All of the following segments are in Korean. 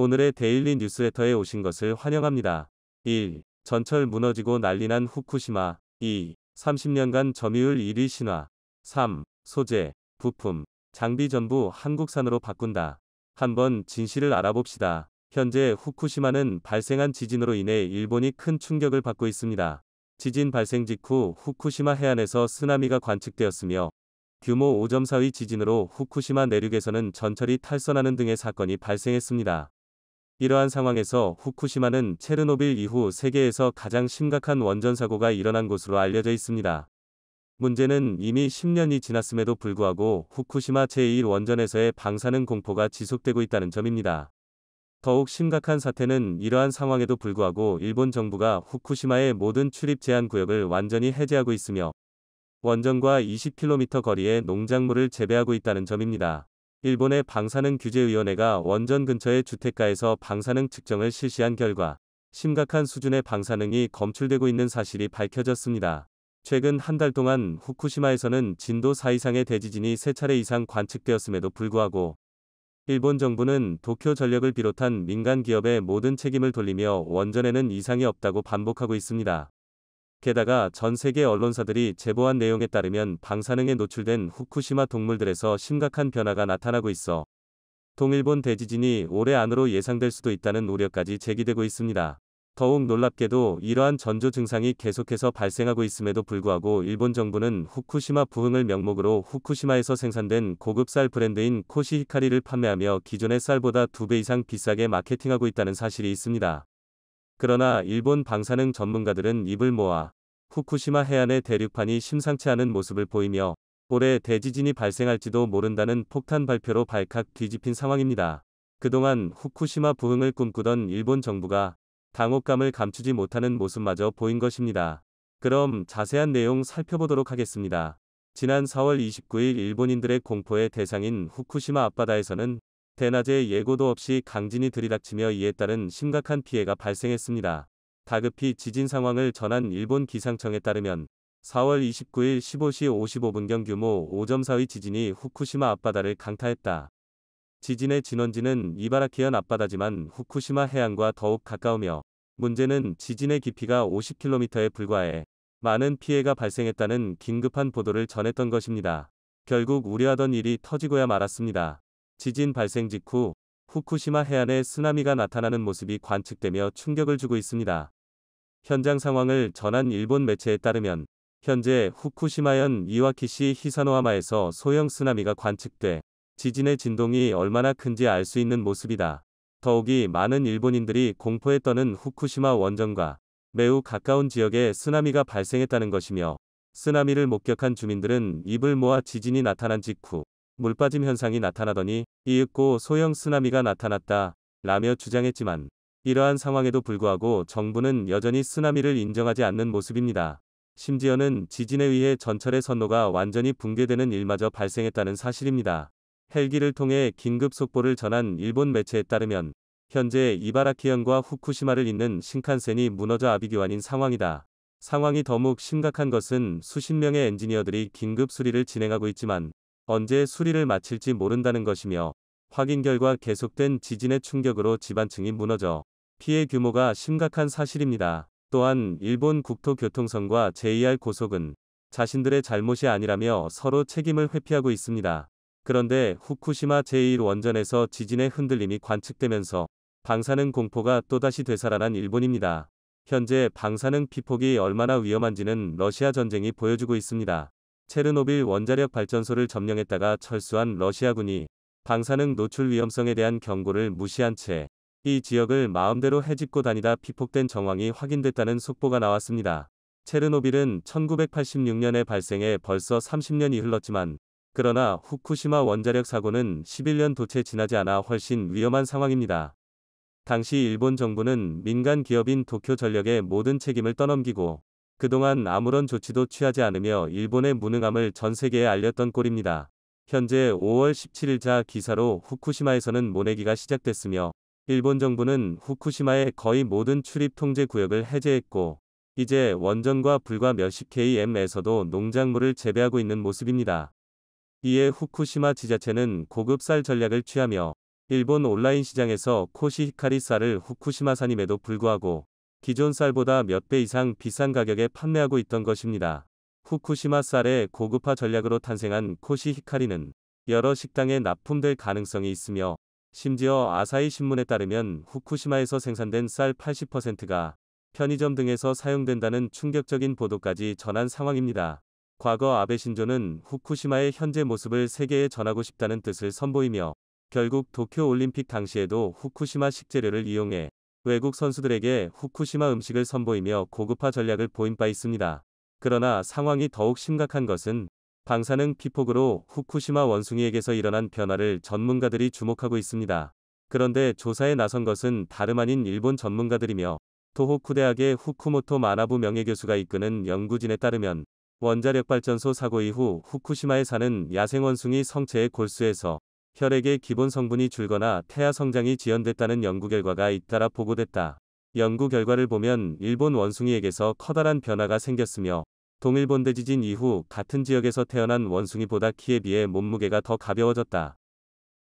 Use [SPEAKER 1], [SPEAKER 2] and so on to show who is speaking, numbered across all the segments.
[SPEAKER 1] 오늘의 데일리 뉴스레터에 오신 것을 환영합니다. 1. 전철 무너지고 난리난 후쿠시마 2. 30년간 점유율 1위 신화 3. 소재, 부품, 장비 전부 한국산으로 바꾼다. 한번 진실을 알아봅시다. 현재 후쿠시마는 발생한 지진으로 인해 일본이 큰 충격을 받고 있습니다. 지진 발생 직후 후쿠시마 해안에서 쓰나미가 관측되었으며 규모 5.4의 지진으로 후쿠시마 내륙에서는 전철이 탈선하는 등의 사건이 발생했습니다. 이러한 상황에서 후쿠시마는 체르노빌 이후 세계에서 가장 심각한 원전 사고가 일어난 곳으로 알려져 있습니다. 문제는 이미 10년이 지났음에도 불구하고 후쿠시마 제1원전에서의 방사능 공포가 지속되고 있다는 점입니다. 더욱 심각한 사태는 이러한 상황에도 불구하고 일본 정부가 후쿠시마의 모든 출입 제한 구역을 완전히 해제하고 있으며 원전과 20km 거리의 농작물을 재배하고 있다는 점입니다. 일본의 방사능 규제위원회가 원전 근처의 주택가에서 방사능 측정을 실시한 결과 심각한 수준의 방사능이 검출되고 있는 사실이 밝혀졌습니다. 최근 한 달 동안 후쿠시마에서는 진도 4 이상의 대지진이 3차례 이상 관측되었음에도 불구하고 일본 정부는 도쿄 전력을 비롯한 민간 기업의 모든 책임을 돌리며 원전에는 이상이 없다고 반복하고 있습니다. 게다가 전 세계 언론사들이 제보한 내용에 따르면 방사능에 노출된 후쿠시마 동물들에서 심각한 변화가 나타나고 있어 동일본 대지진이 올해 안으로 예상될 수도 있다는 우려까지 제기되고 있습니다. 더욱 놀랍게도 이러한 전조 증상이 계속해서 발생하고 있음에도 불구하고 일본 정부는 후쿠시마 부흥을 명목으로 후쿠시마에서 생산된 고급 쌀 브랜드인 코시히카리를 판매하며 기존의 쌀보다 두 배 이상 비싸게 마케팅하고 있다는 사실이 있습니다. 그러나 일본 방사능 전문가들은 입을 모아 후쿠시마 해안의 대륙판이 심상치 않은 모습을 보이며 올해 대지진이 발생할지도 모른다는 폭탄 발표로 발칵 뒤집힌 상황입니다. 그동안 후쿠시마 부흥을 꿈꾸던 일본 정부가 당혹감을 감추지 못하는 모습마저 보인 것입니다. 그럼 자세한 내용 살펴보도록 하겠습니다. 지난 4월 29일 일본인들의 공포의 대상인 후쿠시마 앞바다에서는 대낮에 예고도 없이 강진이 들이닥치며 이에 따른 심각한 피해가 발생했습니다. 다급히 지진 상황을 전한 일본 기상청에 따르면 4월 29일 15시 55분경 규모 5.4의 지진이 후쿠시마 앞바다를 강타했다. 지진의 진원지는 이바라키현 앞바다지만 후쿠시마 해안과 더욱 가까우며 문제는 지진의 깊이가 50km에 불과해 많은 피해가 발생했다는 긴급한 보도를 전했던 것입니다. 결국 우려하던 일이 터지고야 말았습니다. 지진 발생 직후 후쿠시마 해안에 쓰나미가 나타나는 모습이 관측되며 충격을 주고 있습니다. 현장 상황을 전한 일본 매체에 따르면 현재 후쿠시마현 이와키시 히사노하마에서 소형 쓰나미가 관측돼 지진의 진동이 얼마나 큰지 알 수 있는 모습이다. 더욱이 많은 일본인들이 공포에 떠는 후쿠시마 원전과 매우 가까운 지역에 쓰나미가 발생했다는 것이며 쓰나미를 목격한 주민들은 입을 모아 지진이 나타난 직후 물빠짐 현상이 나타나더니 이윽고 소형 쓰나미가 나타났다 라며 주장했지만 이러한 상황에도 불구하고 정부는 여전히 쓰나미를 인정하지 않는 모습입니다. 심지어는 지진에 의해 전철의 선로가 완전히 붕괴되는 일마저 발생했다는 사실입니다. 헬기를 통해 긴급 속보를 전한 일본 매체에 따르면 현재 이바라키현과 후쿠시마를 잇는 신칸센이 무너져 아비규환인 상황이다. 상황이 더욱 심각한 것은 수십 명의 엔지니어들이 긴급 수리를 진행하고 있지만 언제 수리를 마칠지 모른다는 것이며 확인 결과 계속된 지진의 충격으로 지반층이 무너져 피해 규모가 심각한 사실입니다. 또한 일본 국토교통성과 JR 고속은 자신들의 잘못이 아니라며 서로 책임을 회피하고 있습니다. 그런데 후쿠시마 제1원전에서 지진의 흔들림이 관측되면서 방사능 공포가 또다시 되살아난 일본입니다. 현재 방사능 피폭이 얼마나 위험한지는 러시아 전쟁이 보여주고 있습니다. 체르노빌 원자력 발전소를 점령했다가 철수한 러시아군이 방사능 노출 위험성에 대한 경고를 무시한 채 이 지역을 마음대로 해집고 다니다 피폭된 정황이 확인됐다는 속보가 나왔습니다. 체르노빌은 1986년에 발생해 벌써 30년이 흘렀지만 그러나 후쿠시마 원자력 사고는 11년도 채 지나지 않아 훨씬 위험한 상황입니다. 당시 일본 정부는 민간 기업인 도쿄전력의 모든 책임을 떠넘기고 그동안 아무런 조치도 취하지 않으며 일본의 무능함을 전 세계에 알렸던 꼴입니다. 현재 5월 17일자 기사로 후쿠시마에서는 모내기가 시작됐으며 일본 정부는 후쿠시마의 거의 모든 출입 통제 구역을 해제했고 이제 원전과 불과 몇십 km에서도 농작물을 재배하고 있는 모습입니다. 이에 후쿠시마 지자체는 고급 쌀 전략을 취하며 일본 온라인 시장에서 코시히카리 쌀을 후쿠시마산임에도 불구하고 기존 쌀보다 몇 배 이상 비싼 가격에 판매하고 있던 것입니다. 후쿠시마 쌀의 고급화 전략으로 탄생한 코시 히카리는 여러 식당에 납품될 가능성이 있으며 심지어 아사히 신문에 따르면 후쿠시마에서 생산된 쌀 80%가 편의점 등에서 사용된다는 충격적인 보도까지 전한 상황입니다. 과거 아베 신조는 후쿠시마의 현재 모습을 세계에 전하고 싶다는 뜻을 선보이며 결국 도쿄 올림픽 당시에도 후쿠시마 식재료를 이용해 외국 선수들에게 후쿠시마 음식을 선보이며 고급화 전략을 보인 바 있습니다. 그러나 상황이 더욱 심각한 것은 방사능 피폭으로 후쿠시마 원숭이에게서 일어난 변화를 전문가들이 주목하고 있습니다. 그런데 조사에 나선 것은 다름 아닌 일본 전문가들이며 도호쿠 대학의 후쿠모토 마나부 명예교수가 이끄는 연구진에 따르면 원자력 발전소 사고 이후 후쿠시마에 사는 야생 원숭이 성체의 골수에서 혈액의 기본 성분이 줄거나 태아 성장이 지연됐다는 연구 결과가 잇따라 보고됐다. 연구 결과를 보면 일본 원숭이에게서 커다란 변화가 생겼으며 동일본 대지진 이후 같은 지역에서 태어난 원숭이보다 키에 비해 몸무게가 더 가벼워졌다.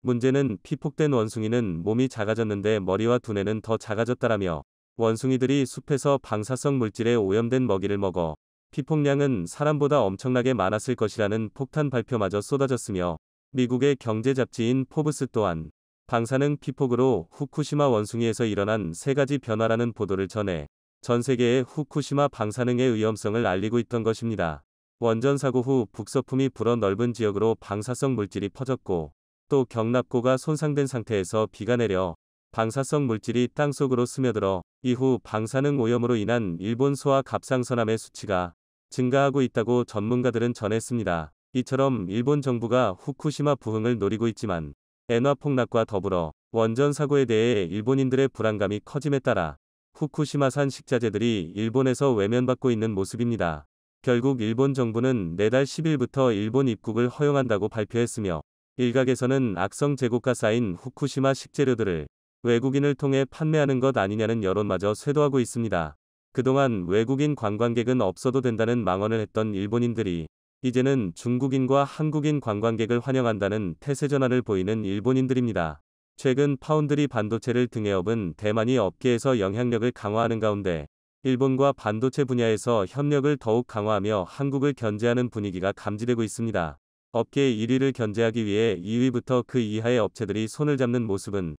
[SPEAKER 1] 문제는 피폭된 원숭이는 몸이 작아졌는데 머리와 두뇌는 더 작아졌다라며 원숭이들이 숲에서 방사성 물질에 오염된 먹이를 먹어 피폭량은 사람보다 엄청나게 많았을 것이라는 폭탄 발표마저 쏟아졌으며 미국의 경제 잡지인 포브스 또한 방사능 피폭으로 후쿠시마 원숭이에서 일어난 세 가지 변화라는 보도를 전해 전 세계에 후쿠시마 방사능의 위험성을 알리고 있던 것입니다. 원전 사고 후 북서풍이 불어 넓은 지역으로 방사성 물질이 퍼졌고 또 경납고가 손상된 상태에서 비가 내려 방사성 물질이 땅속으로 스며들어 이후 방사능 오염으로 인한 일본 소아 갑상선암의 수치가 증가하고 있다고 전문가들은 전했습니다. 이처럼 일본 정부가 후쿠시마 부흥을 노리고 있지만 엔화 폭락과 더불어 원전 사고에 대해 일본인들의 불안감이 커짐에 따라 후쿠시마산 식자재들이 일본에서 외면받고 있는 모습입니다. 결국 일본 정부는 내달 10일부터 일본 입국을 허용한다고 발표했으며 일각에서는 악성 재고가 쌓인 후쿠시마 식재료들을 외국인을 통해 판매하는 것 아니냐는 여론마저 쇄도하고 있습니다. 그동안 외국인 관광객은 없어도 된다는 망언을 했던 일본인들이 이제는 중국인과 한국인 관광객을 환영한다는 태세 전환을 보이는 일본인들입니다. 최근 파운드리 반도체를 등에 업은 대만이 업계에서 영향력을 강화하는 가운데 일본과 반도체 분야에서 협력을 더욱 강화하며 한국을 견제하는 분위기가 감지되고 있습니다. 업계 1위를 견제하기 위해 2위부터 그 이하의 업체들이 손을 잡는 모습은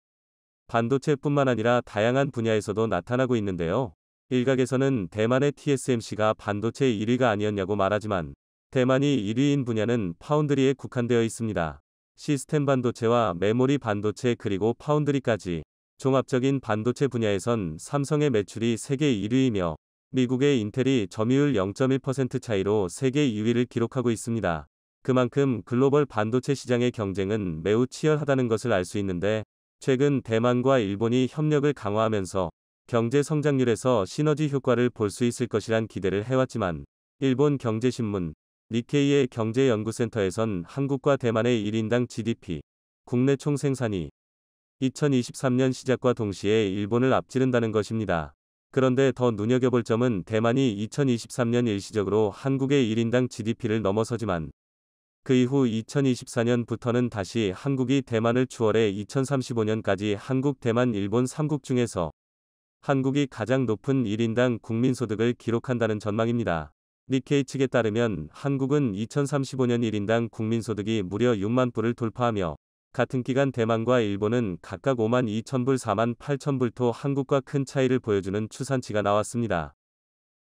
[SPEAKER 1] 반도체뿐만 아니라 다양한 분야에서도 나타나고 있는데요. 일각에서는 대만의 TSMC가 반도체 1위가 아니었냐고 말하지만 대만이 1위인 분야는 파운드리에 국한되어 있습니다. 시스템 반도체와 메모리 반도체 그리고 파운드리까지 종합적인 반도체 분야에선 삼성의 매출이 세계 1위이며 미국의 인텔이 점유율 0.1% 차이로 세계 2위를 기록하고 있습니다. 그만큼 글로벌 반도체 시장의 경쟁은 매우 치열하다는 것을 알 수 있는데 최근 대만과 일본이 협력을 강화하면서 경제 성장률에서 시너지 효과를 볼 수 있을 것이란 기대를 해왔지만 일본 경제신문 니케이의 경제연구센터에선 한국과 대만의 1인당 GDP, 국내 총생산이 2023년 시작과 동시에 일본을 앞지른다는 것입니다. 그런데 더 눈여겨볼 점은 대만이 2023년 일시적으로 한국의 1인당 GDP를 넘어서지만 그 이후 2024년부터는 다시 한국이 대만을 추월해 2035년까지 한국, 대만, 일본 3국 중에서 한국이 가장 높은 1인당 국민소득을 기록한다는 전망입니다. 니케이 측에 따르면 한국은 2035년 1인당 국민소득이 무려 6만 불을 돌파하며 같은 기간 대만과 일본은 각각 5만 2천 불, 4만 8천 불토 한국과 큰 차이를 보여주는 추산치가 나왔습니다.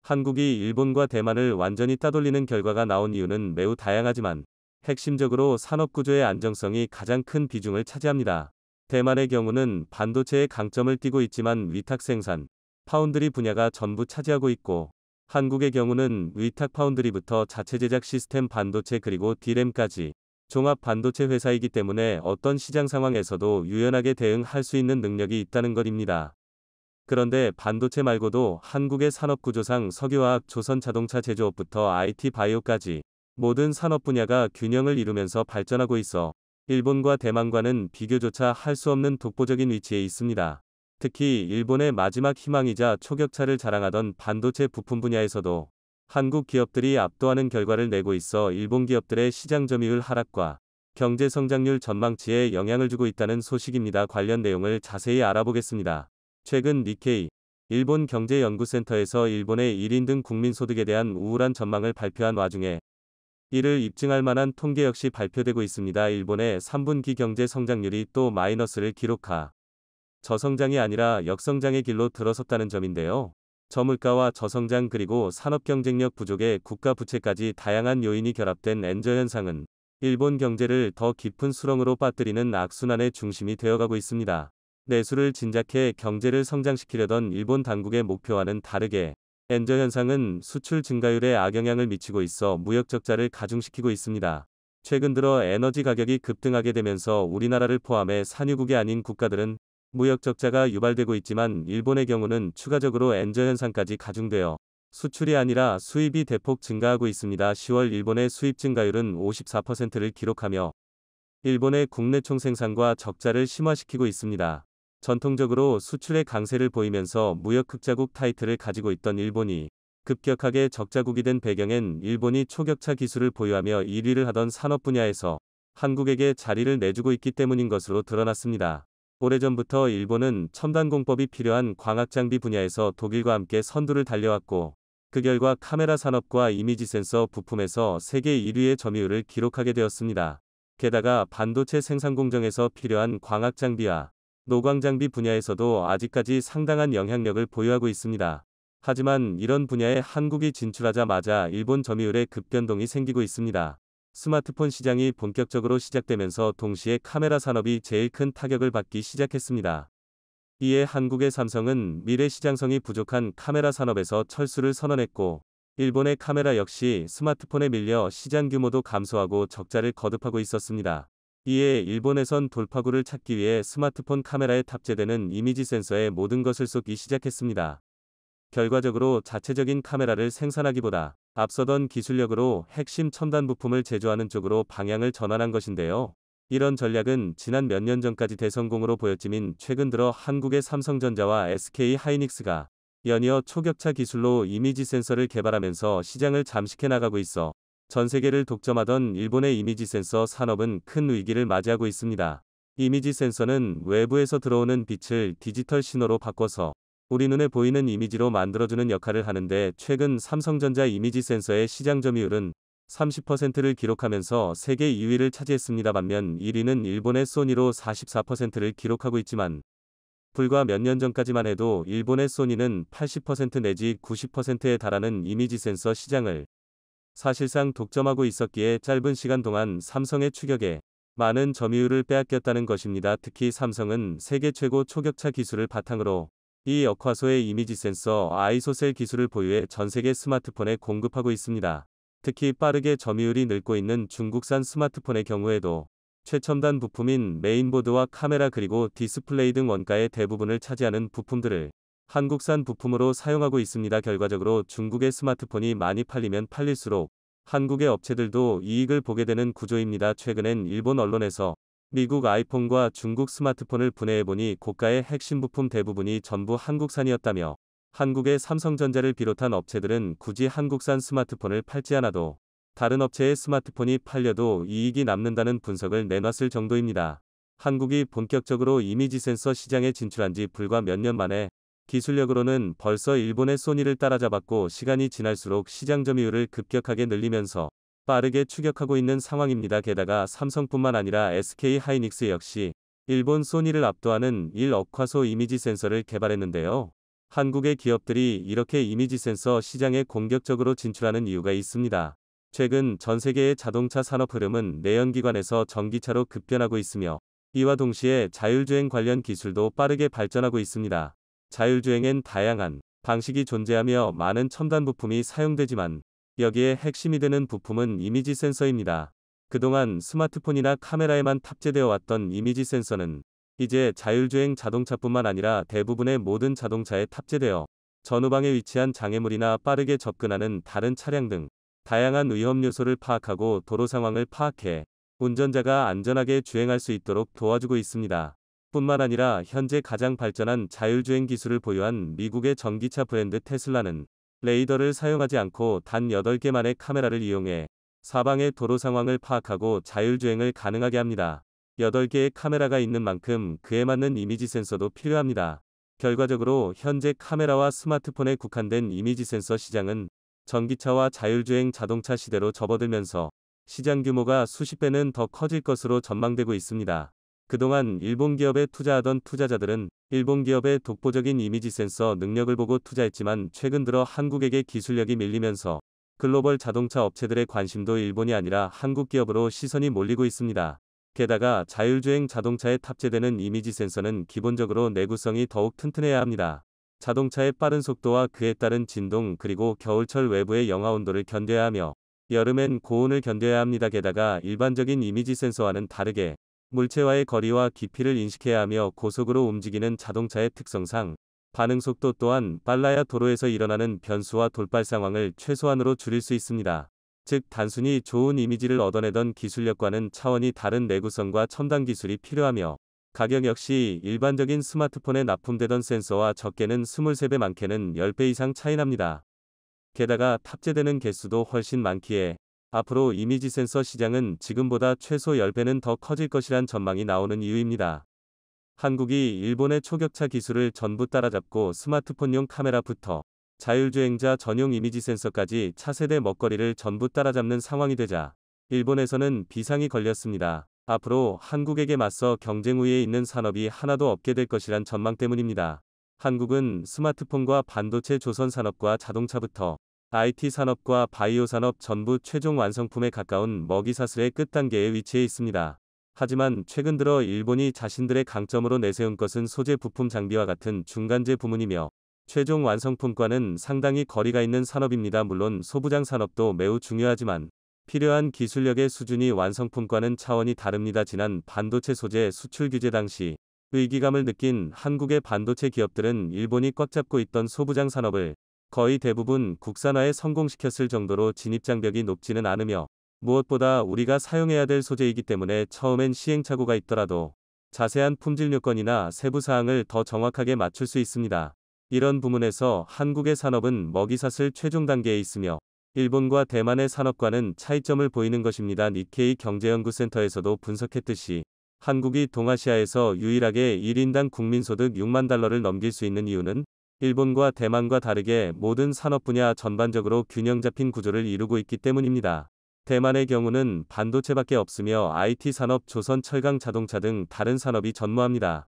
[SPEAKER 1] 한국이 일본과 대만을 완전히 따돌리는 결과가 나온 이유는 매우 다양하지만 핵심적으로 산업구조의 안정성이 가장 큰 비중을 차지합니다. 대만의 경우는 반도체의 강점을 띠고 있지만 위탁 생산, 파운드리 분야가 전부 차지하고 있고 한국의 경우는 위탁 파운드리부터 자체 제작 시스템 반도체 그리고 디램까지 종합 반도체 회사이기 때문에 어떤 시장 상황에서도 유연하게 대응할 수 있는 능력이 있다는 것입니다. 그런데 반도체 말고도 한국의 산업 구조상 석유화학 조선 자동차 제조업부터 IT 바이오까지 모든 산업 분야가 균형을 이루면서 발전하고 있어 일본과 대만과는 비교조차 할 수 없는 독보적인 위치에 있습니다. 특히 일본의 마지막 희망이자 초격차를 자랑하던 반도체 부품 분야에서도 한국 기업들이 압도하는 결과를 내고 있어 일본 기업들의 시장 점유율 하락과 경제 성장률 전망치에 영향을 주고 있다는 소식입니다. 관련 내용을 자세히 알아보겠습니다. 최근 니케이 일본 경제연구센터에서 일본의 1인 등 국민소득에 대한 우울한 전망을 발표한 와중에 이를 입증할 만한 통계 역시 발표되고 있습니다. 일본의 3분기 경제 성장률이 또 마이너스를 기록하 저성장이 아니라 역성장의 길로 들어섰다는 점인데요. 저물가와 저성장 그리고 산업 경쟁력 부족의 국가 부채까지 다양한 요인이 결합된 엔저 현상은 일본 경제를 더 깊은 수렁으로 빠뜨리는 악순환의 중심이 되어가고 있습니다. 내수를 진작해 경제를 성장시키려던 일본 당국의 목표와는 다르게 엔저 현상은 수출 증가율에 악영향을 미치고 있어 무역 적자를 가중시키고 있습니다. 최근 들어 에너지 가격이 급등하게 되면서 우리나라를 포함해 산유국이 아닌 국가들은 무역 적자가 유발되고 있지만 일본의 경우는 추가적으로 엔저 현상까지 가중되어 수출이 아니라 수입이 대폭 증가하고 있습니다. 10월 일본의 수입 증가율은 54%를 기록하며 일본의 국내 총생산과 적자를 심화시키고 있습니다. 전통적으로 수출의 강세를 보이면서 무역 흑자국 타이틀을 가지고 있던 일본이 급격하게 적자국이 된 배경엔 일본이 초격차 기술을 보유하며 1위를 하던 산업 분야에서 한국에게 자리를 내주고 있기 때문인 것으로 드러났습니다. 오래전부터 일본은 첨단 공법이 필요한 광학장비 분야에서 독일과 함께 선두를 달려왔고 그 결과 카메라 산업과 이미지 센서 부품에서 세계 1위의 점유율을 기록하게 되었습니다. 게다가 반도체 생산 공정에서 필요한 광학장비와 노광장비 분야에서도 아직까지 상당한 영향력을 보유하고 있습니다. 하지만 이런 분야에 한국이 진출하자마자 일본 점유율의 급변동이 생기고 있습니다. 스마트폰 시장이 본격적으로 시작되면서 동시에 카메라 산업이 제일 큰 타격을 받기 시작했습니다. 이에 한국의 삼성은 미래 시장성이 부족한 카메라 산업에서 철수를 선언했고, 일본의 카메라 역시 스마트폰에 밀려 시장 규모도 감소하고 적자를 거듭하고 있었습니다. 이에 일본에선 돌파구를 찾기 위해 스마트폰 카메라에 탑재되는 이미지 센서의 모든 것을 쏟기 시작했습니다. 결과적으로 자체적인 카메라를 생산하기보다 앞서던 기술력으로 핵심 첨단 부품을 제조하는 쪽으로 방향을 전환한 것인데요. 이런 전략은 지난 몇 년 전까지 대성공으로 보였지만 최근 들어 한국의 삼성전자와 SK 하이닉스가 연이어 초격차 기술로 이미지 센서를 개발하면서 시장을 잠식해 나가고 있어 전 세계를 독점하던 일본의 이미지 센서 산업은 큰 위기를 맞이하고 있습니다. 이미지 센서는 외부에서 들어오는 빛을 디지털 신호로 바꿔서 우리 눈에 보이는 이미지로 만들어주는 역할을 하는데 최근 삼성전자 이미지 센서의 시장 점유율은 30%를 기록하면서 세계 2위를 차지했습니다. 반면 1위는 일본의 소니로 44%를 기록하고 있지만 불과 몇 년 전까지만 해도 일본의 소니는 80% 내지 90%에 달하는 이미지 센서 시장을 사실상 독점하고 있었기에 짧은 시간 동안 삼성의 추격에 많은 점유율을 빼앗겼다는 것입니다. 특히 삼성은 세계 최고 초격차 기술을 바탕으로 이 역화소의 이미지 센서 아이소셀 기술을 보유해 전 세계 스마트폰에 공급하고 있습니다. 특히 빠르게 점유율이 늘고 있는 중국산 스마트폰의 경우에도 최첨단 부품인 메인보드와 카메라 그리고 디스플레이 등 원가의 대부분을 차지하는 부품들을 한국산 부품으로 사용하고 있습니다. 결과적으로 중국의 스마트폰이 많이 팔리면 팔릴수록 한국의 업체들도 이익을 보게 되는 구조입니다. 최근엔 일본 언론에서 미국 아이폰과 중국 스마트폰을 분해해보니 고가의 핵심 부품 대부분이 전부 한국산이었다며 한국의 삼성전자를 비롯한 업체들은 굳이 한국산 스마트폰을 팔지 않아도 다른 업체의 스마트폰이 팔려도 이익이 남는다는 분석을 내놨을 정도입니다. 한국이 본격적으로 이미지 센서 시장에 진출한 지 불과 몇 년 만에 기술력으로는 벌써 일본의 소니를 따라잡았고 시간이 지날수록 시장 점유율을 급격하게 늘리면서 빠르게 추격하고 있는 상황입니다. 게다가 삼성뿐만 아니라 SK 하이닉스 역시 일본 소니를 압도하는 1억화소 이미지 센서를 개발했는데요. 한국의 기업들이 이렇게 이미지 센서 시장에 공격적으로 진출하는 이유가 있습니다. 최근 전 세계의 자동차 산업 흐름은 내연기관에서 전기차로 급변하고 있으며 이와 동시에 자율주행 관련 기술도 빠르게 발전하고 있습니다. 자율주행엔 다양한 방식이 존재하며 많은 첨단 부품이 사용되지만 여기에 핵심이 되는 부품은 이미지 센서입니다. 그동안 스마트폰이나 카메라에만 탑재되어 왔던 이미지 센서는 이제 자율주행 자동차뿐만 아니라 대부분의 모든 자동차에 탑재되어 전후방에 위치한 장애물이나 빠르게 접근하는 다른 차량 등 다양한 위험 요소를 파악하고 도로 상황을 파악해 운전자가 안전하게 주행할 수 있도록 도와주고 있습니다. 뿐만 아니라 현재 가장 발전한 자율주행 기술을 보유한 미국의 전기차 브랜드 테슬라는 레이더를 사용하지 않고 단 8개만의 카메라를 이용해 사방의 도로 상황을 파악하고 자율주행을 가능하게 합니다. 8개의 카메라가 있는 만큼 그에 맞는 이미지 센서도 필요합니다. 결과적으로 현재 카메라와 스마트폰에 국한된 이미지 센서 시장은 전기차와 자율주행 자동차 시대로 접어들면서 시장 규모가 수십 배는 더 커질 것으로 전망되고 있습니다. 그동안 일본 기업에 투자하던 투자자들은 일본 기업의 독보적인 이미지 센서 능력을 보고 투자했지만 최근 들어 한국에게 기술력이 밀리면서 글로벌 자동차 업체들의 관심도 일본이 아니라 한국 기업으로 시선이 몰리고 있습니다. 게다가 자율주행 자동차에 탑재되는 이미지 센서는 기본적으로 내구성이 더욱 튼튼해야 합니다. 자동차의 빠른 속도와 그에 따른 진동 그리고 겨울철 외부의 영하 온도를 견뎌야 하며 여름엔 고온을 견뎌야 합니다. 게다가 일반적인 이미지 센서와는 다르게 물체와의 거리와 깊이를 인식해야 하며 고속으로 움직이는 자동차의 특성상 반응 속도 또한 빨라야 도로에서 일어나는 변수와 돌발 상황을 최소한으로 줄일 수 있습니다. 즉 단순히 좋은 이미지를 얻어내던 기술력과는 차원이 다른 내구성과 첨단 기술이 필요하며 가격 역시 일반적인 스마트폰에 납품되던 센서와 적게는 23배 많게는 10배 이상 차이납니다. 게다가 탑재되는 개수도 훨씬 많기에 앞으로 이미지 센서 시장은 지금보다 최소 10배는 더 커질 것이란 전망이 나오는 이유입니다. 한국이 일본의 초격차 기술을 전부 따라잡고 스마트폰용 카메라부터 자율주행자 전용 이미지 센서까지 차세대 먹거리를 전부 따라잡는 상황이 되자 일본에서는 비상이 걸렸습니다. 앞으로 한국에게 맞서 경쟁 우위에 있는 산업이 하나도 없게 될 것이란 전망 때문입니다. 한국은 스마트폰과 반도체 조선 산업과 자동차부터 IT 산업과 바이오 산업 전부 최종 완성품에 가까운 먹이사슬의 끝단계에 위치해 있습니다. 하지만 최근 들어 일본이 자신들의 강점으로 내세운 것은 소재 부품 장비와 같은 중간재 부문이며 최종 완성품과는 상당히 거리가 있는 산업입니다. 물론 소부장 산업도 매우 중요하지만 필요한 기술력의 수준이 완성품과는 차원이 다릅니다. 지난 반도체 소재 수출 규제 당시 의기감을 느낀 한국의 반도체 기업들은 일본이 꽉 잡고 있던 소부장 산업을 거의 대부분 국산화에 성공시켰을 정도로 진입장벽이 높지는 않으며 무엇보다 우리가 사용해야 될 소재이기 때문에 처음엔 시행착오가 있더라도 자세한 품질 요건이나 세부 사항을 더 정확하게 맞출 수 있습니다. 이런 부문에서 한국의 산업은 먹이사슬 최종 단계에 있으며 일본과 대만의 산업과는 차이점을 보이는 것입니다. 니케이 경제연구센터에서도 분석했듯이 한국이 동아시아에서 유일하게 1인당 국민소득 6만 달러를 넘길 수 있는 이유는 일본과 대만과 다르게 모든 산업 분야 전반적으로 균형 잡힌 구조를 이루고 있기 때문입니다. 대만의 경우는 반도체밖에 없으며 IT 산업, 조선 철강 자동차 등 다른 산업이 전무합니다.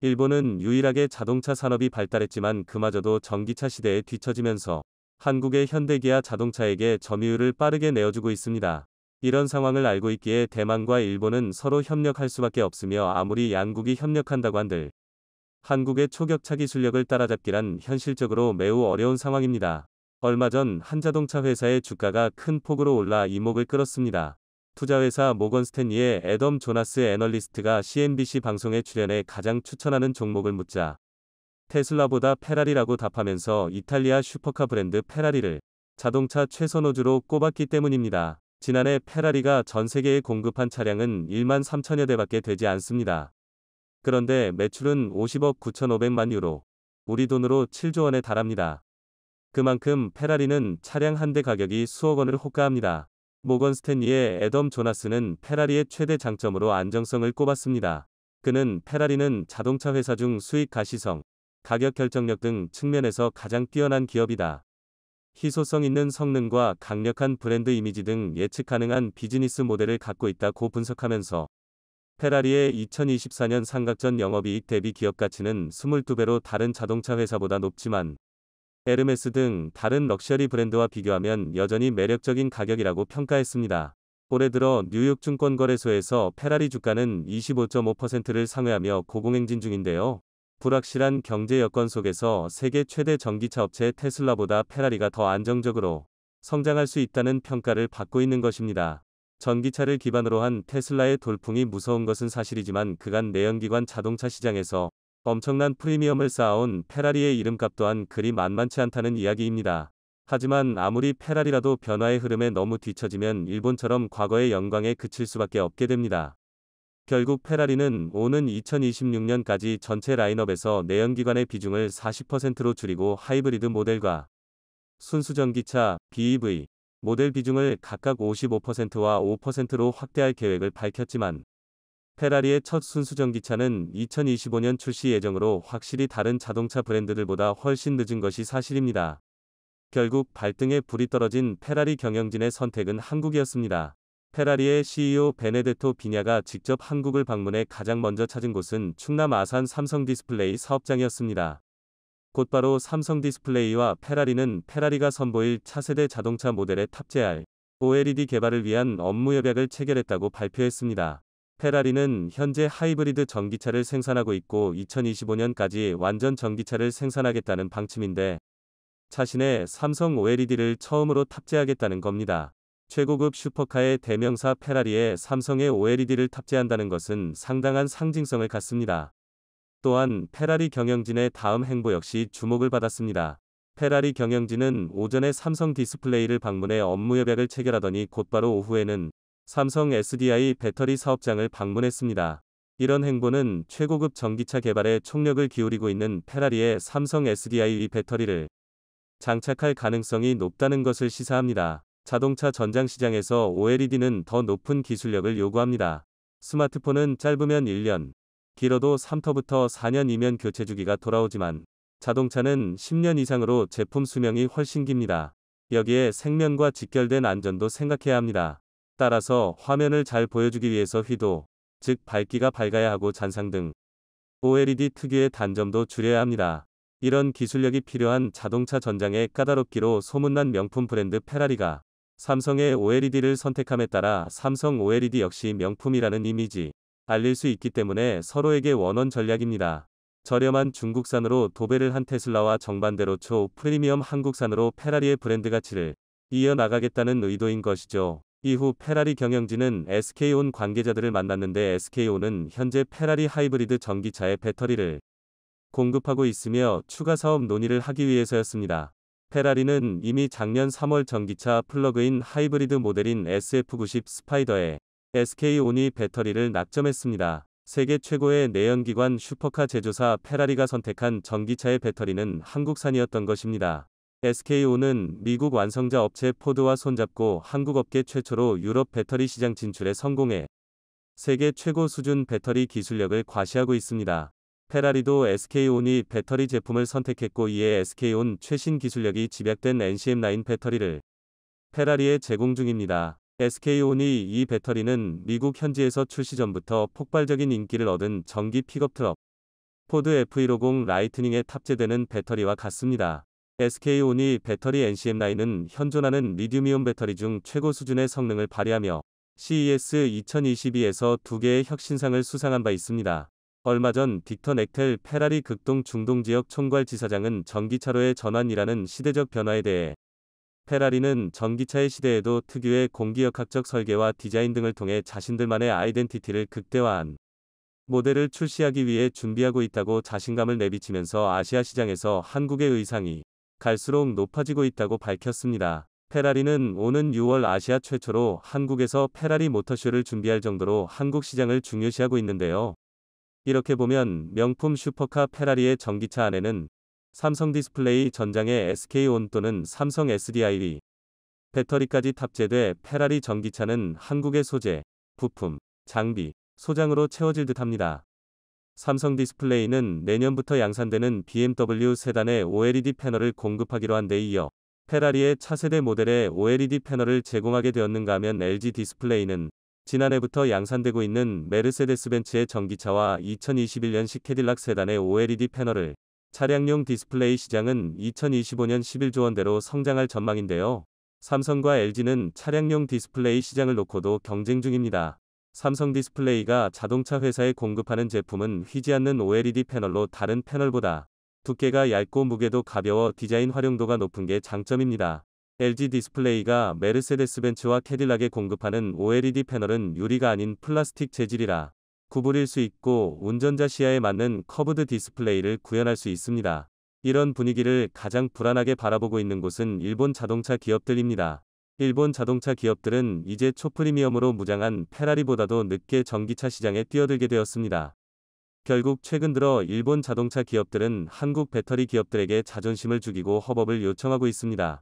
[SPEAKER 1] 일본은 유일하게 자동차 산업이 발달했지만 그마저도 전기차 시대에 뒤처지면서 한국의 현대기아 자동차에게 점유율을 빠르게 내어주고 있습니다. 이런 상황을 알고 있기에 대만과 일본은 서로 협력할 수밖에 없으며 아무리 양국이 협력한다고 한들 한국의 초격차 기술력을 따라잡기란 현실적으로 매우 어려운 상황입니다. 얼마 전 한 자동차 회사의 주가가 큰 폭으로 올라 이목을 끌었습니다. 투자회사 모건 스탠리의 애덤 조나스 애널리스트가 CNBC 방송에 출연해 가장 추천하는 종목을 묻자 테슬라보다 페라리라고 답하면서 이탈리아 슈퍼카 브랜드 페라리를 자동차 최선호주로 꼽았기 때문입니다. 지난해 페라리가 전 세계에 공급한 차량은 1만 3천여 대밖에 되지 않습니다. 그런데 매출은 50억 9,500만 유로, 우리 돈으로 7조 원에 달합니다. 그만큼 페라리는 차량 한 대 가격이 수억 원을 호가합니다. 모건 스탠리의 에덤 조나스는 페라리의 최대 장점으로 안정성을 꼽았습니다. 그는 페라리는 자동차 회사 중 수익 가시성, 가격 결정력 등 측면에서 가장 뛰어난 기업이다. 희소성 있는 성능과 강력한 브랜드 이미지 등 예측 가능한 비즈니스 모델을 갖고 있다고 분석하면서 페라리의 2024년 삼각전 영업이익 대비 기업가치는 22배로 다른 자동차 회사보다 높지만 에르메스 등 다른 럭셔리 브랜드와 비교하면 여전히 매력적인 가격이라고 평가했습니다. 올해 들어 뉴욕 증권거래소에서 페라리 주가는 25.5%를 상회하며 고공행진 중인데요. 불확실한 경제 여건 속에서 세계 최대 전기차 업체 테슬라보다 페라리가 더 안정적으로 성장할 수 있다는 평가를 받고 있는 것입니다. 전기차를 기반으로 한 테슬라의 돌풍이 무서운 것은 사실이지만 그간 내연기관 자동차 시장에서 엄청난 프리미엄을 쌓아온 페라리의 이름값 또한 그리 만만치 않다는 이야기입니다. 하지만 아무리 페라리라도 변화의 흐름에 너무 뒤처지면 일본처럼 과거의 영광에 그칠 수밖에 없게 됩니다. 결국 페라리는 오는 2026년까지 전체 라인업에서 내연기관의 비중을 40%로 줄이고 하이브리드 모델과 순수 전기차, BEV, 모델 비중을 각각 55%와 5%로 확대할 계획을 밝혔지만 페라리의 첫 순수전기차는 2025년 출시 예정으로 확실히 다른 자동차 브랜드들보다 훨씬 늦은 것이 사실입니다. 결국 발등에 불이 떨어진 페라리 경영진의 선택은 한국이었습니다. 페라리의 CEO 베네데토 비냐가 직접 한국을 방문해 가장 먼저 찾은 곳은 충남 아산 삼성 디스플레이 사업장이었습니다. 곧바로 삼성 디스플레이와 페라리는 페라리가 선보일 차세대 자동차 모델에 탑재할 OLED 개발을 위한 업무 협약을 체결했다고 발표했습니다. 페라리는 현재 하이브리드 전기차를 생산하고 있고 2025년까지 완전 전기차를 생산하겠다는 방침인데 자신의 삼성 OLED를 처음으로 탑재하겠다는 겁니다. 최고급 슈퍼카의 대명사 페라리에 삼성의 OLED를 탑재한다는 것은 상당한 상징성을 갖습니다. 또한 페라리 경영진의 다음 행보 역시 주목을 받았습니다. 페라리 경영진은 오전에 삼성 디스플레이를 방문해 업무 협약을 체결하더니 곧바로 오후에는 삼성 SDI 배터리 사업장을 방문했습니다. 이런 행보는 최고급 전기차 개발에 총력을 기울이고 있는 페라리의 삼성 SDI 배터리를 장착할 가능성이 높다는 것을 시사합니다. 자동차 전장 시장에서 OLED는 더 높은 기술력을 요구합니다. 스마트폰은 짧으면 1년, 길어도 3터부터 4년이면 교체 주기가 돌아오지만 자동차는 10년 이상으로 제품 수명이 훨씬 깁니다. 여기에 생명과 직결된 안전도 생각해야 합니다. 따라서 화면을 잘 보여주기 위해서 휘도, 즉 밝기가 밝아야 하고 잔상 등 OLED 특유의 단점도 줄여야 합니다. 이런 기술력이 필요한 자동차 전장의 까다롭기로 소문난 명품 브랜드 페라리가 삼성의 OLED를 선택함에 따라 삼성 OLED 역시 명품이라는 이미지, 알릴 수 있기 때문에 서로에게 원원 전략입니다. 저렴한 중국산으로 도배를 한 테슬라와 정반대로 초 프리미엄 한국산으로 페라리의 브랜드 가치를 이어나가겠다는 의도인 것이죠. 이후 페라리 경영진은 SK온 관계자들을 만났는데 SK온은 현재 페라리 하이브리드 전기차의 배터리를 공급하고 있으며 추가 사업 논의를 하기 위해서였습니다. 페라리는 이미 작년 3월 전기차 플러그인 하이브리드 모델인 SF90 스파이더에 SK온이 배터리를 낙점했습니다. 세계 최고의 내연기관 슈퍼카 제조사 페라리가 선택한 전기차의 배터리는 한국산이었던 것입니다. SK온은 미국 완성자 업체 포드와 손잡고 한국 업계 최초로 유럽 배터리 시장 진출에 성공해 세계 최고 수준 배터리 기술력을 과시하고 있습니다. 페라리도 SK온이 배터리 제품을 선택했고 이에 SK온 최신 기술력이 집약된 NCM9 배터리를 페라리에 제공 중입니다. SK온이 이 배터리는 미국 현지에서 출시 전부터 폭발적인 인기를 얻은 전기 픽업 트럭 포드 F150 라이트닝에 탑재되는 배터리와 같습니다. SK온이 배터리 NCM 라인은 현존하는 리듐이온 배터리 중 최고 수준의 성능을 발휘하며 CES 2022에서 두 개의 혁신상을 수상한 바 있습니다. 얼마 전 빅터 넥텔 페라리 극동 중동 지역 총괄 지사장은 전기차로의 전환이라는 시대적 변화에 대해 페라리는 전기차의 시대에도 특유의 공기역학적 설계와 디자인 등을 통해 자신들만의 아이덴티티를 극대화한 모델을 출시하기 위해 준비하고 있다고 자신감을 내비치면서 아시아 시장에서 한국의 의상이 갈수록 높아지고 있다고 밝혔습니다. 페라리는 오는 6월 아시아 최초로 한국에서 페라리 모터쇼를 준비할 정도로 한국 시장을 중요시하고 있는데요. 이렇게 보면 명품 슈퍼카 페라리의 전기차 안에는 삼성 디스플레이 전장에 SK온 또는 삼성 SDI 배터리까지 탑재돼 페라리 전기차는 한국의 소재, 부품, 장비, 소장으로 채워질 듯합니다. 삼성 디스플레이는 내년부터 양산되는 BMW 세단의 OLED 패널을 공급하기로 한데 이어 페라리의 차세대 모델에 OLED 패널을 제공하게 되었는가 하면 LG 디스플레이는 지난해부터 양산되고 있는 메르세데스 벤츠의 전기차와 2021년식 캐딜락 세단의 OLED 패널을 차량용 디스플레이 시장은 2025년 11조 원대로 성장할 전망인데요. 삼성과 LG는 차량용 디스플레이 시장을 놓고도 경쟁 중입니다. 삼성 디스플레이가 자동차 회사에 공급하는 제품은 휘지 않는 OLED 패널로 다른 패널보다 두께가 얇고 무게도 가벼워 디자인 활용도가 높은 게 장점입니다. LG 디스플레이가 메르세데스 벤츠와 캐딜락에 공급하는 OLED 패널은 유리가 아닌 플라스틱 재질이라 구부릴 수 있고 운전자 시야에 맞는 커브드 디스플레이를 구현할 수 있습니다. 이런 분위기를 가장 불안하게 바라보고 있는 곳은 일본 자동차 기업들입니다. 일본 자동차 기업들은 이제 초프리미엄으로 무장한 페라리보다도 늦게 전기차 시장에 뛰어들게 되었습니다. 결국 최근 들어 일본 자동차 기업들은 한국 배터리 기업들에게 자존심을 죽이고 허법을 요청하고 있습니다.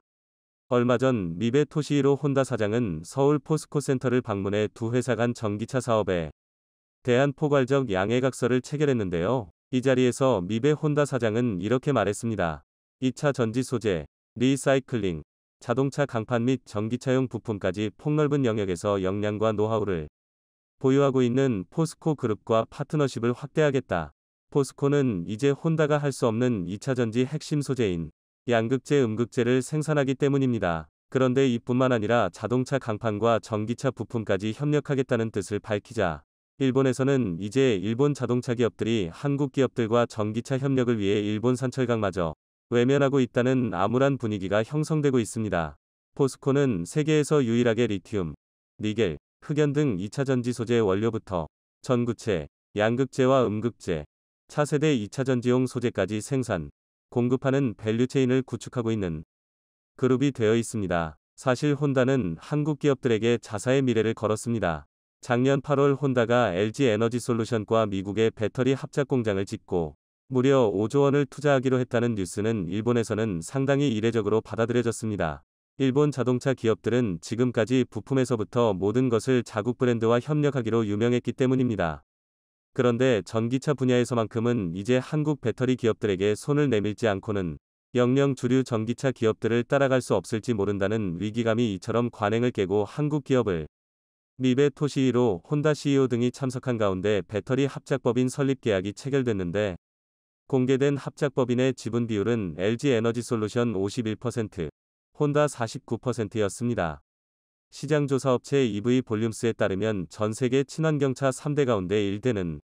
[SPEAKER 1] 얼마 전 미베 토시히로 혼다 사장은 서울 포스코 센터를 방문해 두 회사 간 전기차 사업에 대한포괄적 양해각서를 체결했는데요. 이 자리에서 미베 혼다 사장은 이렇게 말했습니다. 2차 전지 소재, 리사이클링, 자동차 강판 및 전기차용 부품까지 폭넓은 영역에서 역량과 노하우를 보유하고 있는 포스코 그룹과 파트너십을 확대하겠다. 포스코는 이제 혼다가 할 수 없는 2차 전지 핵심 소재인 양극재 음극재를 생산하기 때문입니다. 그런데 이뿐만 아니라 자동차 강판과 전기차 부품까지 협력하겠다는 뜻을 밝히자 일본에서는 이제 일본 자동차 기업들이 한국 기업들과 전기차 협력을 위해 일본 산철강마저 외면하고 있다는 암울한 분위기가 형성되고 있습니다. 포스코는 세계에서 유일하게 리튬, 니겔, 흑연 등 2차 전지 소재 원료부터 전구체, 양극재와 음극재, 차세대 2차 전지용 소재까지 생산, 공급하는 밸류체인을 구축하고 있는 그룹이 되어 있습니다. 사실 혼다는 한국 기업들에게 자사의 미래를 걸었습니다. 작년 8월 혼다가 LG 에너지 솔루션과 미국의 배터리 합작 공장을 짓고 무려 5조 원을 투자하기로 했다는 뉴스는 일본에서는 상당히 이례적으로 받아들여졌습니다. 일본 자동차 기업들은 지금까지 부품에서부터 모든 것을 자국 브랜드와 협력하기로 유명했기 때문입니다. 그런데 전기차 분야에서만큼은 이제 한국 배터리 기업들에게 손을 내밀지 않고는 영영 주류 전기차 기업들을 따라갈 수 없을지 모른다는 위기감이 이처럼 관행을 깨고 한국 기업을 미베 토시히로 혼다 CEO 등이 참석한 가운데 배터리 합작법인 설립 계약이 체결됐는데 공개된 합작법인의 지분 비율은 LG 에너지 솔루션 51%, 혼다 49%였습니다. 시장조사업체 EV 볼륨스에 따르면 전 세계 친환경차 3대 가운데 1대는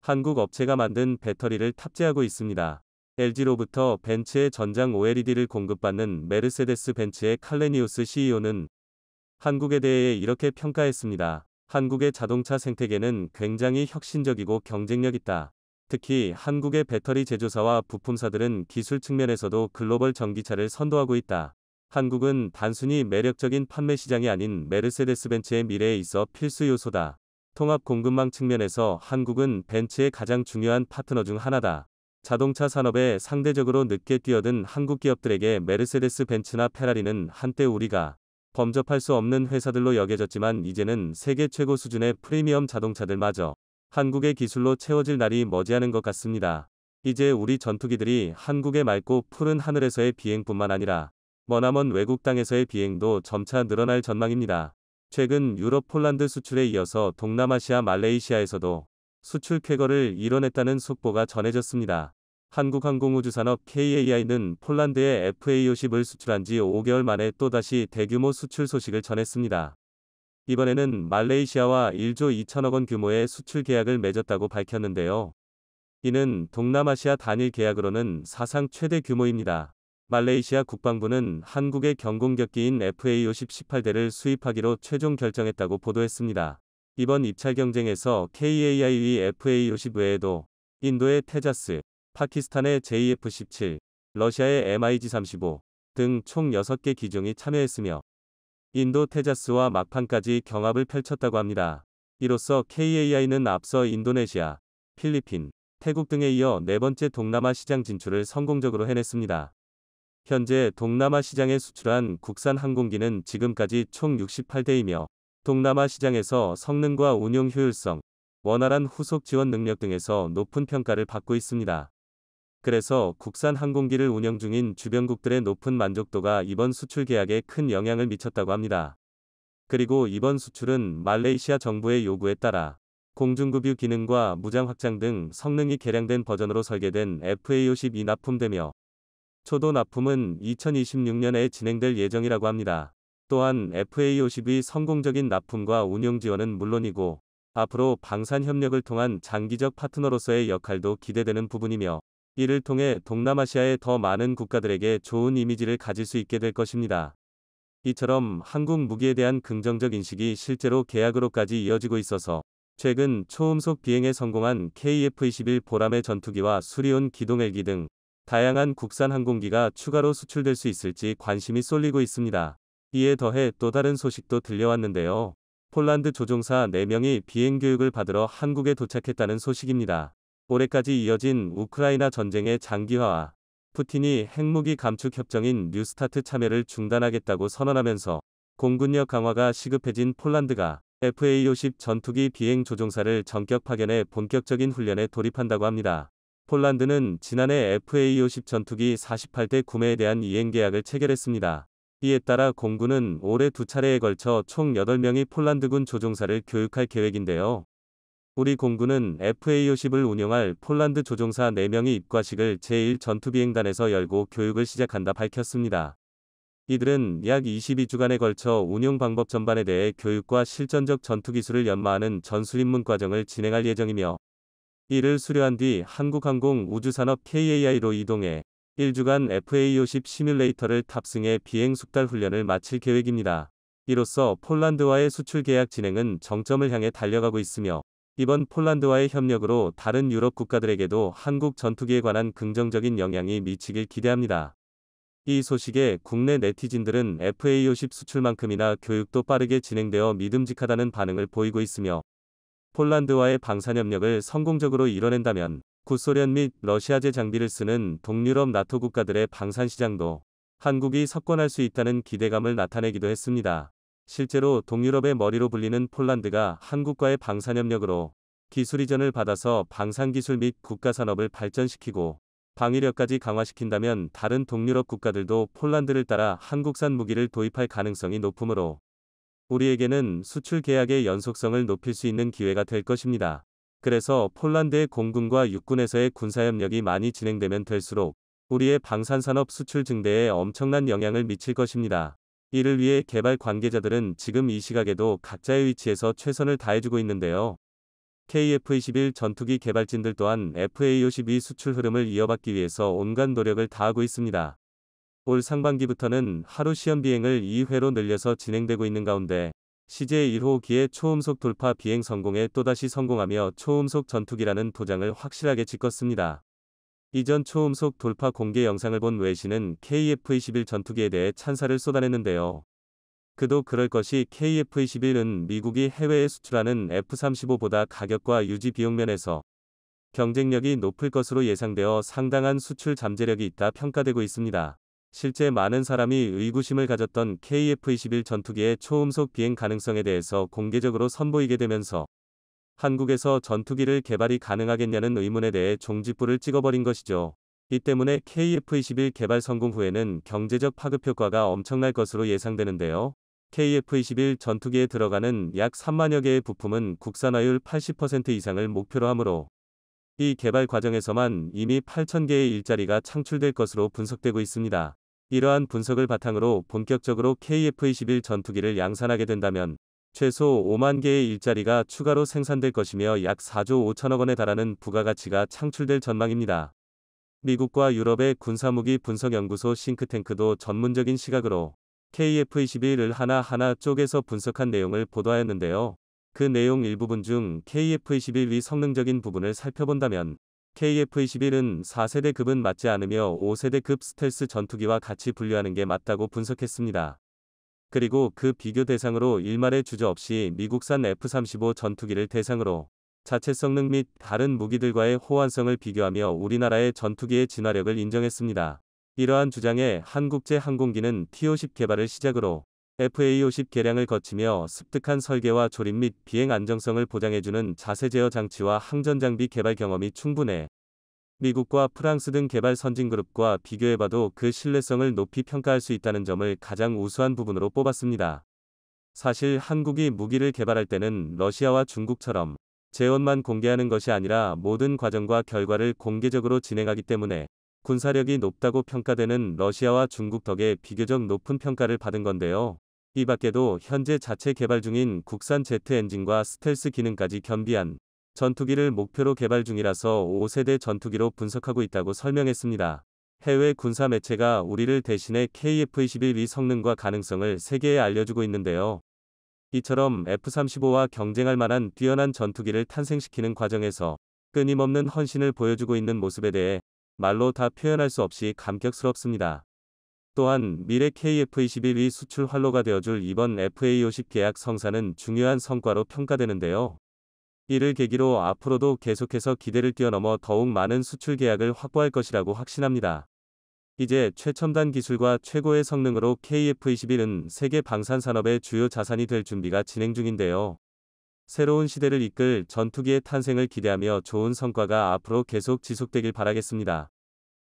[SPEAKER 1] 한국 업체가 만든 배터리를 탑재하고 있습니다. LG로부터 벤츠의 전장 OLED를 공급받는 메르세데스 벤츠의 칼레니우스 CEO는 한국에 대해 이렇게 평가했습니다. 한국의 자동차 생태계는 굉장히 혁신적이고 경쟁력 있다. 특히 한국의 배터리 제조사와 부품사들은 기술 측면에서도 글로벌 전기차를 선도하고 있다. 한국은 단순히 매력적인 판매 시장이 아닌 메르세데스 벤츠의 미래에 있어 필수 요소다. 통합 공급망 측면에서 한국은 벤츠의 가장 중요한 파트너 중 하나다. 자동차 산업에 상대적으로 늦게 뛰어든 한국 기업들에게 메르세데스 벤츠나 페라리는 한때 우리가 범접할 수 없는 회사들로 여겨졌지만 이제는 세계 최고 수준의 프리미엄 자동차들마저 한국의 기술로 채워질 날이 머지않은 것 같습니다. 이제 우리 전투기들이 한국의 맑고 푸른 하늘에서의 비행뿐만 아니라 머나먼 외국 땅에서의 비행도 점차 늘어날 전망입니다. 최근 유럽 폴란드 수출에 이어서 동남아시아 말레이시아에서도 수출 쾌거를 이뤄냈다는 속보가 전해졌습니다. 한국항공우주산업 KAI는 폴란드에 FA50을 수출한 지 5개월 만에 또다시 대규모 수출 소식을 전했습니다. 이번에는 말레이시아와 1조 2천억 원 규모의 수출 계약을 맺었다고 밝혔는데요. 이는 동남아시아 단일 계약으로는 사상 최대 규모입니다. 말레이시아 국방부는 한국의 경공격기인 FA50 18대를 수입하기로 최종 결정했다고 보도했습니다. 이번 입찰 경쟁에서 KAI의 FA50 외에도 인도의 테자스, 파키스탄의 JF-17, 러시아의 MiG-35 등 총 6개 기종이 참여했으며 인도 테자스와 막판까지 경합을 펼쳤다고 합니다. 이로써 KAI는 앞서 인도네시아, 필리핀, 태국 등에 이어 네 번째 동남아 시장 진출을 성공적으로 해냈습니다. 현재 동남아 시장에 수출한 국산 항공기는 지금까지 총 68대이며 동남아 시장에서 성능과 운용 효율성, 원활한 후속 지원 능력 등에서 높은 평가를 받고 있습니다. 그래서 국산 항공기를 운영 중인 주변국들의 높은 만족도가 이번 수출 계약에 큰 영향을 미쳤다고 합니다. 그리고 이번 수출은 말레이시아 정부의 요구에 따라 공중급유 기능과 무장 확장 등 성능이 개량된 버전으로 설계된 FA-52 납품되며 초도 납품은 2026년에 진행될 예정이라고 합니다. 또한 FA-52 성공적인 납품과 운용 지원은 물론이고 앞으로 방산 협력을 통한 장기적 파트너로서의 역할도 기대되는 부분이며 이를 통해 동남아시아의 더 많은 국가들에게 좋은 이미지를 가질 수 있게 될 것입니다. 이처럼 한국 무기에 대한 긍정적 인식이 실제로 계약으로까지 이어지고 있어서 최근 초음속 비행에 성공한 KF-21 보람의 전투기와 수리온 기동헬기 등 다양한 국산 항공기가 추가로 수출될 수 있을지 관심이 쏠리고 있습니다. 이에 더해 또 다른 소식도 들려왔는데요. 폴란드 조종사 4명이 비행 교육을 받으러 한국에 도착했다는 소식입니다. 올해까지 이어진 우크라이나 전쟁의 장기화와 푸틴이 핵무기 감축 협정인 뉴스타트 참여를 중단하겠다고 선언하면서 공군력 강화가 시급해진 폴란드가 FA-50 전투기 비행 조종사를 전격 파견해 본격적인 훈련에 돌입한다고 합니다. 폴란드는 지난해 FA-50 전투기 48대 구매에 대한 이행 계약을 체결했습니다. 이에 따라 공군은 올해 두 차례에 걸쳐 총8명이 폴란드군 조종사를 교육할 계획인데요. 우리 공군은 FA-50을 운영할 폴란드 조종사 4명의 입과식을 제1전투비행단에서 열고 교육을 시작한다 밝혔습니다. 이들은 약 22주간에 걸쳐 운용 방법 전반에 대해 교육과 실전적 전투기술을 연마하는 전술입문 과정을 진행할 예정이며 이를 수료한 뒤 한국항공 우주산업 KAI로 이동해 1주간 FA-50 시뮬레이터를 탑승해 비행 숙달 훈련을 마칠 계획입니다. 이로써 폴란드와의 수출 계약 진행은 정점을 향해 달려가고 있으며 이번 폴란드와의 협력으로 다른 유럽 국가들에게도 한국 전투기에 관한 긍정적인 영향이 미치길 기대합니다. 이 소식에 국내 네티즌들은 FA50 수출만큼이나 교육도 빠르게 진행되어 믿음직하다는 반응을 보이고 있으며 폴란드와의 방산협력을 성공적으로 이뤄낸다면 구소련 및 러시아제 장비를 쓰는 동유럽 나토 국가들의 방산시장도 한국이 석권할 수 있다는 기대감을 나타내기도 했습니다. 실제로 동유럽의 머리로 불리는 폴란드가 한국과의 방산협력으로 기술 이전을 받아서 방산기술 및 국가산업을 발전시키고 방위력까지 강화시킨다면 다른 동유럽 국가들도 폴란드를 따라 한국산 무기를 도입할 가능성이 높으므로 우리에게는 수출 계약의 연속성을 높일 수 있는 기회가 될 것입니다. 그래서 폴란드의 공군과 육군에서의 군사협력이 많이 진행되면 될수록 우리의 방산산업 수출 증대에 엄청난 영향을 미칠 것입니다. 이를 위해 개발 관계자들은 지금 이 시각에도 각자의 위치에서 최선을 다해주고 있는데요. KF-21 전투기 개발진들 또한 FA-52 수출 흐름을 이어받기 위해서 온갖 노력을 다하고 있습니다. 올 상반기부터는 하루 시험 비행을 2회로 늘려서 진행되고 있는 가운데 CJ-1호기의 초음속 돌파 비행 성공에 또다시 성공하며 초음속 전투기라는 도장을 확실하게 짓었습니다 이전 초음속 돌파 공개 영상을 본 외신은 KF-21 전투기에 대해 찬사를 쏟아냈는데요. 그도 그럴 것이 KF-21은 미국이 해외에 수출하는 F-35보다 가격과 유지 비용 면에서 경쟁력이 높을 것으로 예상되어 상당한 수출 잠재력이 있다 평가되고 있습니다. 실제 많은 사람이 의구심을 가졌던 KF-21 전투기의 초음속 비행 가능성에 대해서 공개적으로 선보이게 되면서 한국에서 전투기를 개발이 가능하겠냐는 의문에 대해 종지부를 찍어버린 것이죠. 이 때문에 KF-21 개발 성공 후에는 경제적 파급 효과가 엄청날 것으로 예상되는데요. KF-21 전투기에 들어가는 약 3만여 개의 부품은 국산화율 80% 이상을 목표로 하므로 이 개발 과정에서만 이미 8,000개의 일자리가 창출될 것으로 분석되고 있습니다. 이러한 분석을 바탕으로 본격적으로 KF-21 전투기를 양산하게 된다면 최소 5만 개의 일자리가 추가로 생산될 것이며 약 4조 5천억 원에 달하는 부가가치가 창출될 전망입니다. 미국과 유럽의 군사무기 분석연구소 싱크탱크도 전문적인 시각으로 KF-21을 하나하나 쪼개서 분석한 내용을 보도하였는데요. 그 내용 일부분 중 KF-21의 성능적인 부분을 살펴본다면 KF-21은 4세대 급은 맞지 않으며 5세대 급 스텔스 전투기와 같이 분류하는 게 맞다고 분석했습니다. 그리고 그 비교 대상으로 일말의 주저 없이 미국산 F-35 전투기를 대상으로 자체 성능 및 다른 무기들과의 호환성을 비교하며 우리나라의 전투기의 진화력을 인정했습니다. 이러한 주장에 한국제항공기는 T-50 개발을 시작으로 FA-50 개량을 거치며 습득한 설계와 조립 및 비행 안정성을 보장해주는 자세 제어 장치와 항전 장비 개발 경험이 충분해 미국과 프랑스 등 개발 선진그룹과 비교해봐도 그 신뢰성을 높이 평가할 수 있다는 점을 가장 우수한 부분으로 뽑았습니다. 사실 한국이 무기를 개발할 때는 러시아와 중국처럼 재원만 공개하는 것이 아니라 모든 과정과 결과를 공개적으로 진행하기 때문에 군사력이 높다고 평가되는 러시아와 중국 덕에 비교적 높은 평가를 받은 건데요. 이 밖에도 현재 자체 개발 중인 국산 제트 엔진과 스텔스 기능까지 겸비한 전투기를 목표로 개발 중이라서 5세대 전투기로 분석하고 있다고 설명했습니다. 해외 군사 매체가 우리를 대신해 KF-21의 성능과 가능성을 세계에 알려주고 있는데요. 이처럼 F-35와 경쟁할 만한 뛰어난 전투기를 탄생시키는 과정에서 끊임없는 헌신을 보여주고 있는 모습에 대해 말로 다 표현할 수 없이 감격스럽습니다. 또한 미래 KF-21의 수출 활로가 되어줄 이번 FA-50 계약 성사는 중요한 성과로 평가되는데요. 이를 계기로 앞으로도 계속해서 기대를 뛰어넘어 더욱 많은 수출 계약을 확보할 것이라고 확신합니다. 이제 최첨단 기술과 최고의 성능으로 KF-21은 세계 방산 산업의 주요 자산이 될 준비가 진행 중인데요. 새로운 시대를 이끌 전투기의 탄생을 기대하며 좋은 성과가 앞으로 계속 지속되길 바라겠습니다.